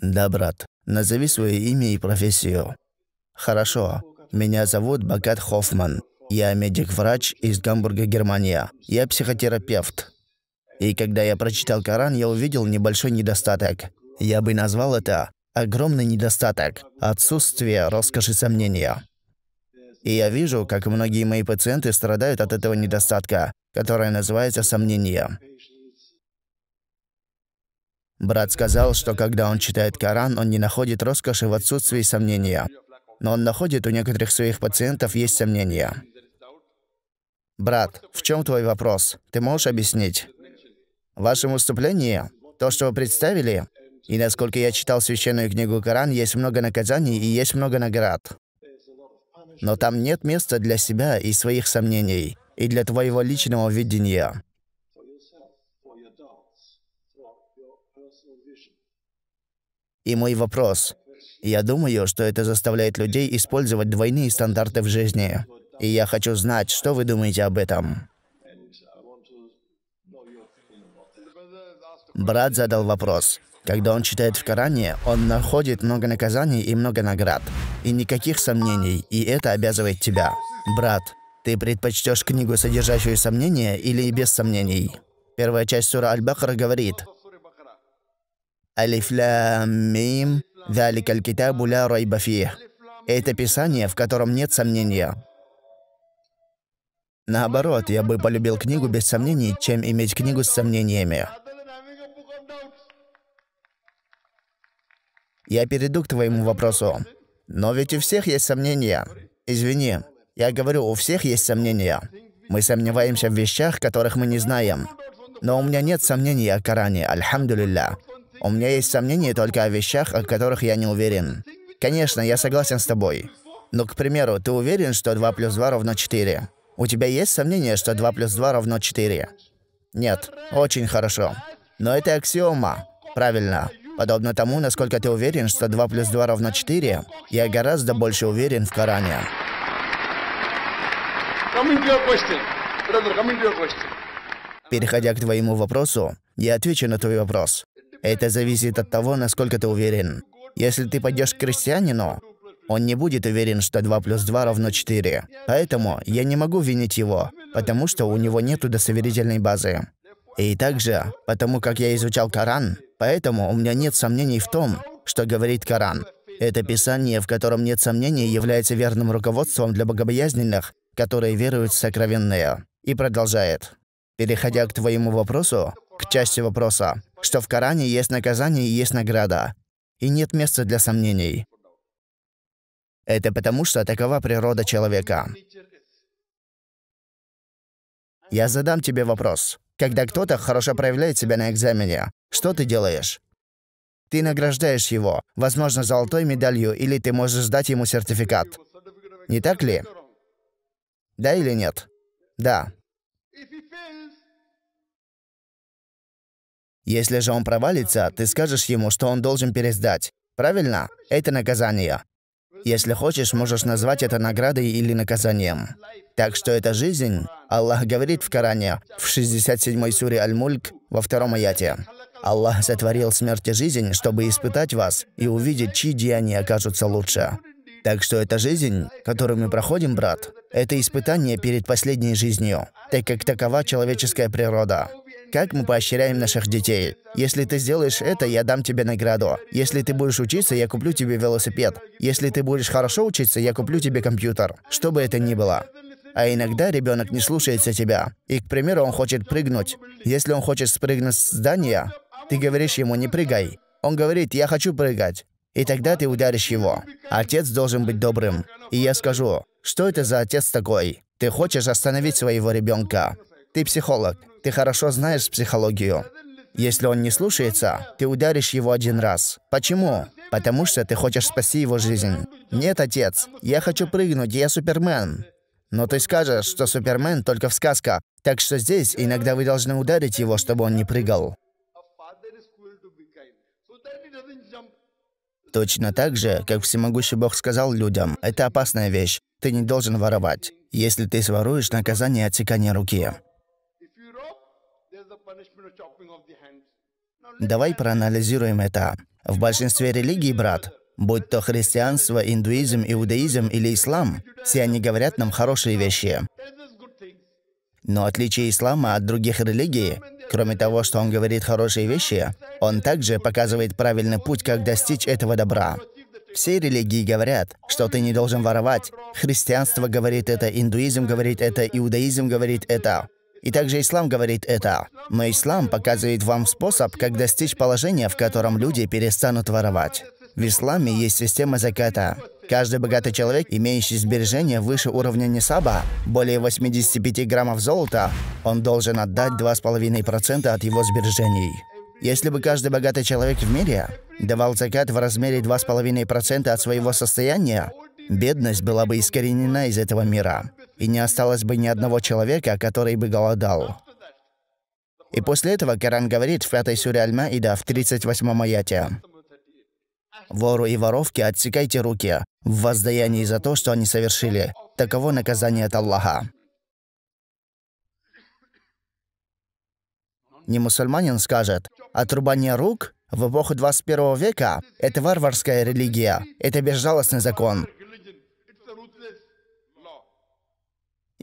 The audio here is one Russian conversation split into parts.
«Да, брат. Назови свое имя и профессию». «Хорошо. Меня зовут Багат Хоффман. Я медик-врач из Гамбурга, Германия. Я психотерапевт. И когда я прочитал Коран, я увидел небольшой недостаток. Я бы назвал это огромный недостаток – отсутствие роскоши сомнения. И я вижу, как многие мои пациенты страдают от этого недостатка, которое называется сомнение. Брат сказал, что когда он читает Коран, он не находит роскоши в отсутствии сомнения. Но он находит у некоторых своих пациентов есть сомнения. Брат, в чем твой вопрос? Ты можешь объяснить? В вашем выступлении, то, что вы представили, и насколько я читал священную книгу Коран, есть много наказаний и есть много наград. Но там нет места для себя и своих сомнений, и для твоего личного видения. и мой вопрос. Я думаю, что это заставляет людей использовать двойные стандарты в жизни. И я хочу знать, что вы думаете об этом. Брат задал вопрос. Когда он читает в Коране, он находит много наказаний и много наград. И никаких сомнений, и это обязывает тебя. Брат, ты предпочтешь книгу, содержащую сомнения, или без сомнений? Первая часть сура Аль-Бахара говорит, Алиф лям мим. Далик аль-китабу ля райба фих. Это писание, в котором нет сомнения. Наоборот, я бы полюбил книгу без сомнений, чем иметь книгу с сомнениями. Я перейду к твоему вопросу. Но ведь у всех есть сомнения. Извини, я говорю, у всех есть сомнения. Мы сомневаемся в вещах, которых мы не знаем. Но у меня нет сомнений о Коране, альхамдулилля. У меня есть сомнения только о вещах, о которых я не уверен. Конечно, я согласен с тобой. Но, к примеру, ты уверен, что 2 плюс 2 равно 4? У тебя есть сомнения, что 2 плюс 2 равно 4? Нет. Очень хорошо. Но это аксиома. Правильно. Подобно тому, насколько ты уверен, что 2 плюс 2 равно 4, я гораздо больше уверен в Коране. Переходя к твоему вопросу, я отвечу на твой вопрос. Это зависит от того, насколько ты уверен. Если ты пойдешь к крестьянину, он не будет уверен, что 2 плюс 2 равно 4. Поэтому я не могу винить его, потому что у него нет удостоверительной базы. И также, потому как я изучал Коран, поэтому у меня нет сомнений в том, что говорит Коран. Это писание, в котором нет сомнений, является верным руководством для богобоязненных, которые веруют в сокровенное. И продолжает. Переходя к твоему вопросу, к части вопроса, что в Коране есть наказание и есть награда, и нет места для сомнений. Это потому, что такова природа человека. Я задам тебе вопрос. Когда кто-то хорошо проявляет себя на экзамене, что ты делаешь? Ты награждаешь его, возможно, золотой медалью, или ты можешь сдать ему сертификат. Не так ли? Да или нет? Да. Если же он провалится, ты скажешь ему, что он должен пересдать. Правильно? Это наказание. Если хочешь, можешь назвать это наградой или наказанием. Так что это жизнь. Аллах говорит в Коране, в 67-й суре Аль-Мульк, во втором аяте. Аллах сотворил смерть и жизнь, чтобы испытать вас и увидеть, чьи деяния окажутся лучше. Так что эта жизнь, которую мы проходим, брат, это испытание перед последней жизнью, так как такова человеческая природа. Как мы поощряем наших детей? Если ты сделаешь это, я дам тебе награду. Если ты будешь учиться, я куплю тебе велосипед. Если ты будешь хорошо учиться, я куплю тебе компьютер. Что бы это ни было. А иногда ребенок не слушается тебя. И, к примеру, он хочет прыгнуть. Если он хочет спрыгнуть с здания, ты говоришь ему «не прыгай». Он говорит «я хочу прыгать». И тогда ты ударишь его. Отец должен быть добрым. И я скажу, что это за отец такой? Ты хочешь остановить своего ребенка. Ты психолог. Ты хорошо знаешь психологию. Если он не слушается, ты ударишь его один раз. Почему? Потому что ты хочешь спасти его жизнь. Нет, отец, я хочу прыгнуть, я Супермен. Но ты скажешь, что Супермен только в сказках. Так что здесь иногда вы должны ударить его, чтобы он не прыгал. Точно так же, как всемогущий Бог сказал людям, это опасная вещь, ты не должен воровать. Если ты своруешь, наказание – отсекание руки. Давай проанализируем это. В большинстве религий, брат, будь то христианство, индуизм, иудаизм или ислам, все они говорят нам хорошие вещи. Но отличие ислама от других религий, кроме того, что он говорит хорошие вещи, он также показывает правильный путь, как достичь этого добра. Все религии говорят, что ты не должен воровать. Христианство говорит это, индуизм говорит это, иудаизм говорит это. И также ислам говорит это. Но ислам показывает вам способ, как достичь положения, в котором люди перестанут воровать. В исламе есть система заката. Каждый богатый человек, имеющий сбережения выше уровня нисаба, более 85 граммов золота, он должен отдать 2,5% от его сбережений. Если бы каждый богатый человек в мире давал закат в размере 2,5% от своего состояния, бедность была бы искоренена из этого мира и не осталось бы ни одного человека, который бы голодал. И после этого Коран говорит в 5 суре и да, в 38 аяте. «Вору и воровке отсекайте руки в воздаянии за то, что они совершили. Таково наказание от Аллаха». Не мусульманин скажет, отрубание рук в эпоху 21 века – это варварская религия, это безжалостный закон,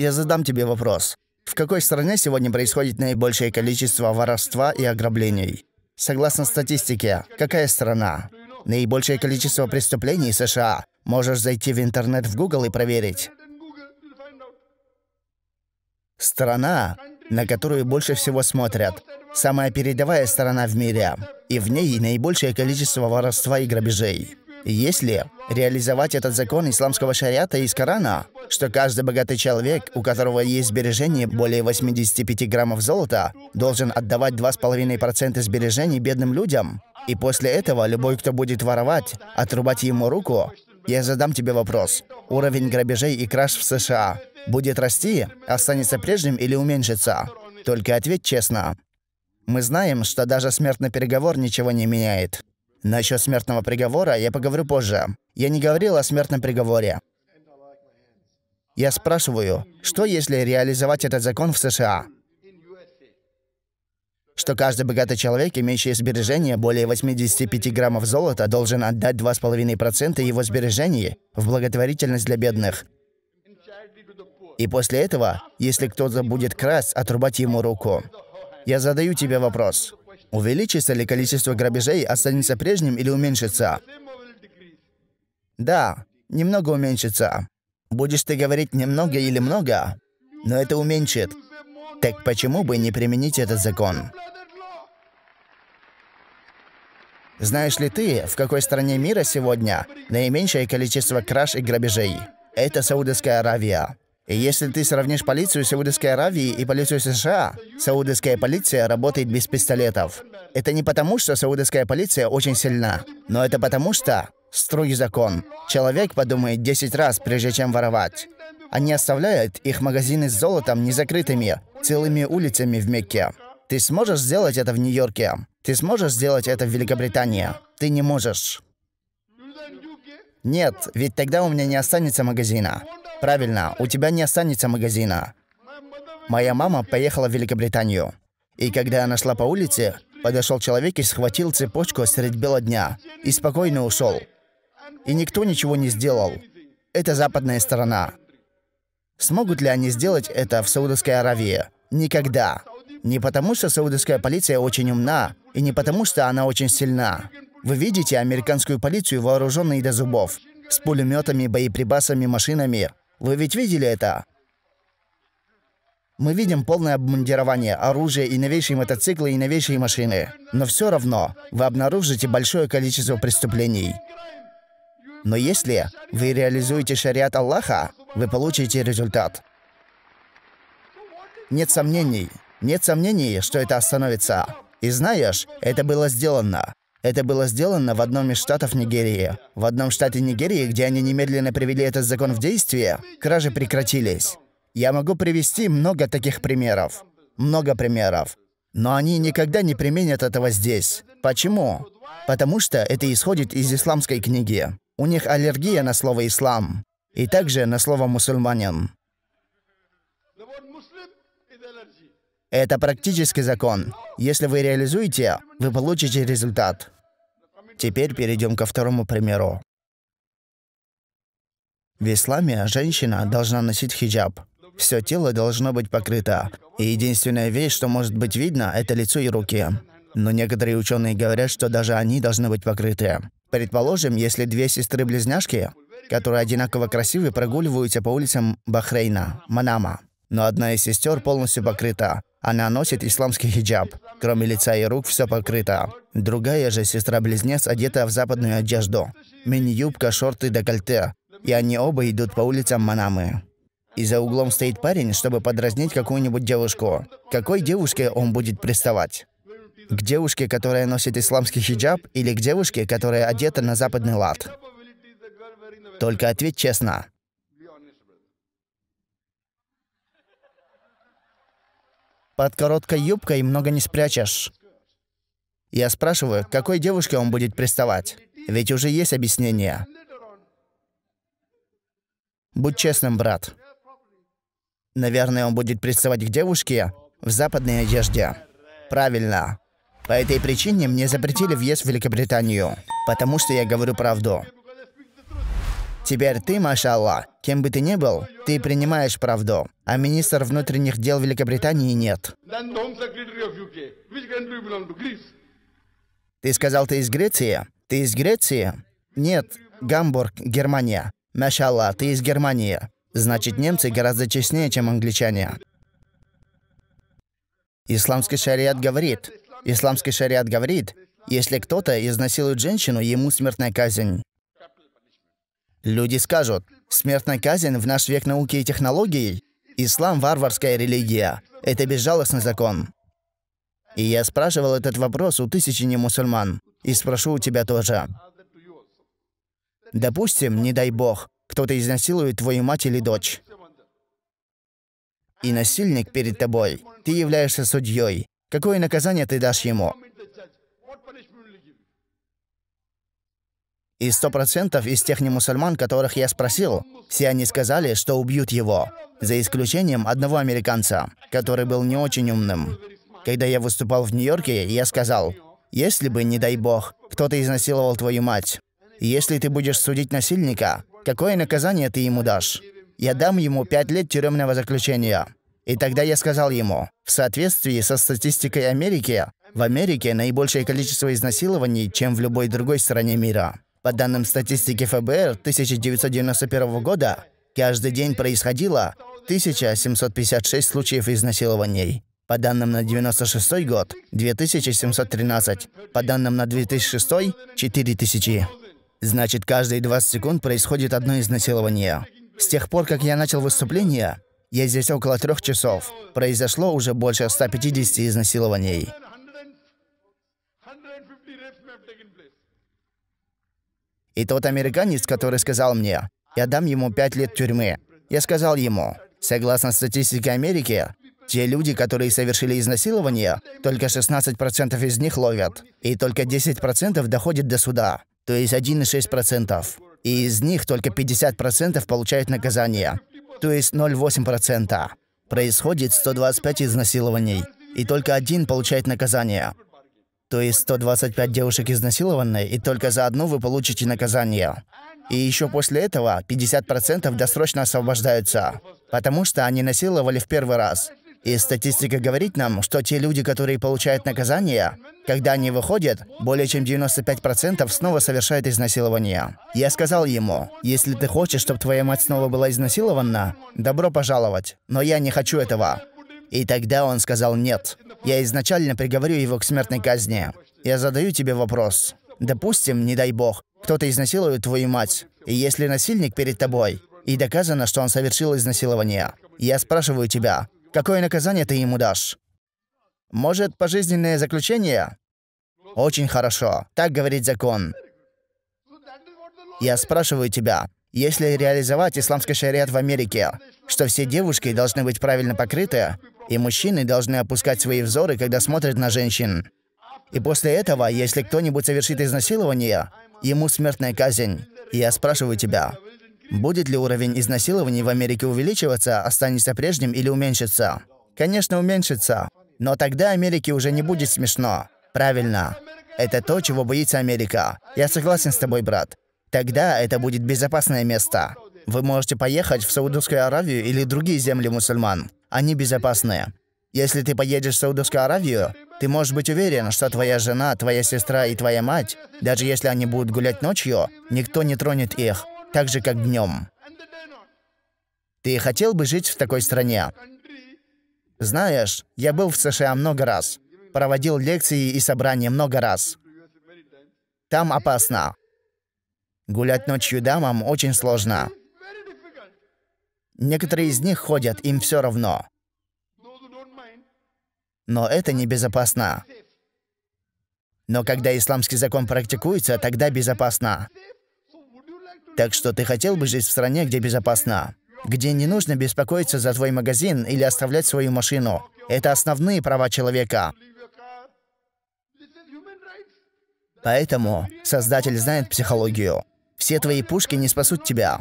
Я задам тебе вопрос. В какой стране сегодня происходит наибольшее количество воровства и ограблений? Согласно статистике, какая страна? Наибольшее количество преступлений США. Можешь зайти в интернет в Google и проверить. Страна, на которую больше всего смотрят. Самая передовая страна в мире. И в ней наибольшее количество воровства и грабежей. Если реализовать этот закон исламского шариата из Корана, что каждый богатый человек, у которого есть сбережения более 85 граммов золота, должен отдавать 2,5% сбережений бедным людям, и после этого любой, кто будет воровать, отрубать ему руку, я задам тебе вопрос. Уровень грабежей и краж в США будет расти, останется прежним или уменьшится? Только ответь честно. Мы знаем, что даже смертный переговор ничего не меняет. Насчет смертного приговора я поговорю позже. Я не говорил о смертном приговоре. Я спрашиваю, что если реализовать этот закон в США? Что каждый богатый человек, имеющий сбережения более 85 граммов золота, должен отдать 2,5% его сбережений в благотворительность для бедных. И после этого, если кто-то будет красть, отрубать ему руку. Я задаю тебе вопрос. Увеличится ли количество грабежей, останется прежним или уменьшится? Да, немного уменьшится. Будешь ты говорить немного или много, но это уменьшит. Так почему бы не применить этот закон? Знаешь ли ты, в какой стране мира сегодня наименьшее количество краж и грабежей? Это Саудовская Аравия. И если ты сравнишь полицию Саудовской Аравии и полицию США, саудовская полиция работает без пистолетов. Это не потому, что саудовская полиция очень сильна, но это потому, что строгий закон. Человек подумает 10 раз, прежде чем воровать. Они оставляют их магазины с золотом незакрытыми, целыми улицами в Мекке. Ты сможешь сделать это в Нью-Йорке. Ты сможешь сделать это в Великобритании. Ты не можешь. Нет, ведь тогда у меня не останется магазина. Правильно, у тебя не останется магазина. Моя мама поехала в Великобританию. И когда она шла по улице, подошел человек и схватил цепочку средь бела дня. И спокойно ушел. И никто ничего не сделал. Это западная сторона. Смогут ли они сделать это в Саудовской Аравии? Никогда. Не потому, что саудовская полиция очень умна, и не потому, что она очень сильна. Вы видите американскую полицию, вооруженной до зубов, с пулеметами, боеприпасами, машинами, вы ведь видели это? Мы видим полное обмундирование, оружие и новейшие мотоциклы и новейшие машины. Но все равно вы обнаружите большое количество преступлений. Но если вы реализуете шариат Аллаха, вы получите результат. Нет сомнений, нет сомнений, что это остановится. И знаешь, это было сделано. Это было сделано в одном из штатов Нигерии. В одном штате Нигерии, где они немедленно привели этот закон в действие, кражи прекратились. Я могу привести много таких примеров. Много примеров. Но они никогда не применят этого здесь. Почему? Потому что это исходит из исламской книги. У них аллергия на слово «ислам» и также на слово «мусульманин». Это практический закон. Если вы реализуете, вы получите результат. Теперь перейдем ко второму примеру. В исламе женщина должна носить хиджаб. Все тело должно быть покрыто. И единственная вещь, что может быть видно, это лицо и руки. Но некоторые ученые говорят, что даже они должны быть покрыты. Предположим, если две сестры-близняшки, которые одинаково красивы, прогуливаются по улицам Бахрейна, Манама. Но одна из сестер полностью покрыта, она носит исламский хиджаб. Кроме лица и рук все покрыто. Другая же сестра-близнец одета в западную одежду. Мини-юбка, шорты, декольте. И они оба идут по улицам Манамы. И за углом стоит парень, чтобы подразнить какую-нибудь девушку. Какой девушке он будет приставать? К девушке, которая носит исламский хиджаб, или к девушке, которая одета на западный лад? Только ответь честно. Под короткой юбкой много не спрячешь. Я спрашиваю, к какой девушке он будет приставать? Ведь уже есть объяснение. Будь честным, брат. Наверное, он будет приставать к девушке в западной одежде. Правильно. По этой причине мне запретили въезд в Великобританию, потому что я говорю правду. Теперь ты, машаллах, кем бы ты ни был, ты принимаешь правду. А министр внутренних дел Великобритании нет. Ты сказал, ты из Греции? Ты из Греции? Нет, Гамбург, Германия. Машалла, ты из Германии. Значит, немцы гораздо честнее, чем англичане. Исламский шариат говорит, исламский шариат говорит, если кто-то изнасилует женщину, ему смертная казнь. Люди скажут, смертная казнь в наш век науки и технологий – ислам – варварская религия. Это безжалостный закон. И я спрашивал этот вопрос у тысячи не мусульман, И спрошу у тебя тоже. Допустим, не дай бог, кто-то изнасилует твою мать или дочь. И насильник перед тобой. Ты являешься судьей. Какое наказание ты дашь ему? И сто процентов из тех немусульман, которых я спросил, все они сказали, что убьют его. За исключением одного американца, который был не очень умным. Когда я выступал в Нью-Йорке, я сказал, «Если бы, не дай бог, кто-то изнасиловал твою мать, если ты будешь судить насильника, какое наказание ты ему дашь? Я дам ему пять лет тюремного заключения». И тогда я сказал ему, в соответствии со статистикой Америки, в Америке наибольшее количество изнасилований, чем в любой другой стране мира. По данным статистики ФБР 1991 года, каждый день происходило 1756 случаев изнасилований. По данным на 96 год – 2713. По данным на 2006 – 4000. Значит, каждые 20 секунд происходит одно изнасилование. С тех пор, как я начал выступление, я здесь около трех часов. Произошло уже больше 150 изнасилований. И тот американец, который сказал мне, я дам ему пять лет тюрьмы. Я сказал ему, согласно статистике Америки, те люди, которые совершили изнасилование, только 16% из них ловят, и только 10% доходит до суда, то есть 1,6%. И из них только 50% получают наказание, то есть 0,8%. Происходит 125 изнасилований, и только один получает наказание. То есть 125 девушек изнасилованы, и только за одну вы получите наказание. И еще после этого 50% досрочно освобождаются, потому что они насиловали в первый раз. И статистика говорит нам, что те люди, которые получают наказание, когда они выходят, более чем 95% снова совершают изнасилование. Я сказал ему, если ты хочешь, чтобы твоя мать снова была изнасилована, добро пожаловать. Но я не хочу этого. И тогда он сказал «нет». Я изначально приговорю его к смертной казни. Я задаю тебе вопрос. Допустим, не дай бог, кто-то изнасилует твою мать. И если насильник перед тобой, и доказано, что он совершил изнасилование, я спрашиваю тебя, какое наказание ты ему дашь? Может, пожизненное заключение? Очень хорошо. Так говорит закон. Я спрашиваю тебя, если реализовать исламский шариат в Америке, что все девушки должны быть правильно покрыты, и мужчины должны опускать свои взоры, когда смотрят на женщин. И после этого, если кто-нибудь совершит изнасилование, ему смертная казнь. И я спрашиваю тебя, будет ли уровень изнасилований в Америке увеличиваться, останется прежним или уменьшится? Конечно, уменьшится. Но тогда Америке уже не будет смешно. Правильно. Это то, чего боится Америка. Я согласен с тобой, брат. Тогда это будет безопасное место. Вы можете поехать в Саудовскую Аравию или другие земли мусульман они безопасные. Если ты поедешь в Саудовскую Аравию, ты можешь быть уверен, что твоя жена, твоя сестра и твоя мать, даже если они будут гулять ночью, никто не тронет их, так же как днем. Ты хотел бы жить в такой стране? Знаешь, я был в США много раз, проводил лекции и собрания много раз. Там опасно. Гулять ночью дамам очень сложно. Некоторые из них ходят, им все равно. Но это небезопасно. Но когда исламский закон практикуется, тогда безопасно. Так что ты хотел бы жить в стране, где безопасно? Где не нужно беспокоиться за твой магазин или оставлять свою машину. Это основные права человека. Поэтому Создатель знает психологию. Все твои пушки не спасут тебя.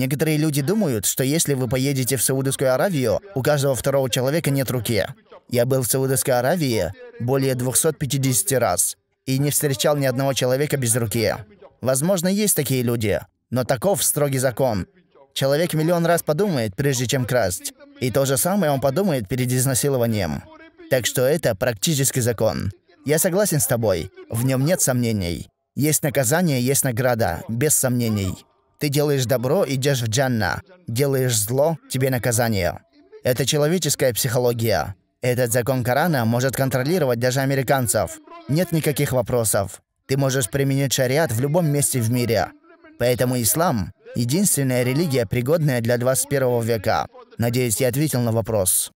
Некоторые люди думают, что если вы поедете в Саудовскую Аравию, у каждого второго человека нет руки. Я был в Саудовской Аравии более 250 раз и не встречал ни одного человека без руки. Возможно, есть такие люди, но таков строгий закон. Человек миллион раз подумает, прежде чем красть. И то же самое он подумает перед изнасилованием. Так что это практический закон. Я согласен с тобой, в нем нет сомнений. Есть наказание, есть награда, без сомнений. Ты делаешь добро, идешь в джанна. Делаешь зло, тебе наказание. Это человеческая психология. Этот закон Корана может контролировать даже американцев. Нет никаких вопросов. Ты можешь применить шариат в любом месте в мире. Поэтому ислам – единственная религия, пригодная для 21 века. Надеюсь, я ответил на вопрос.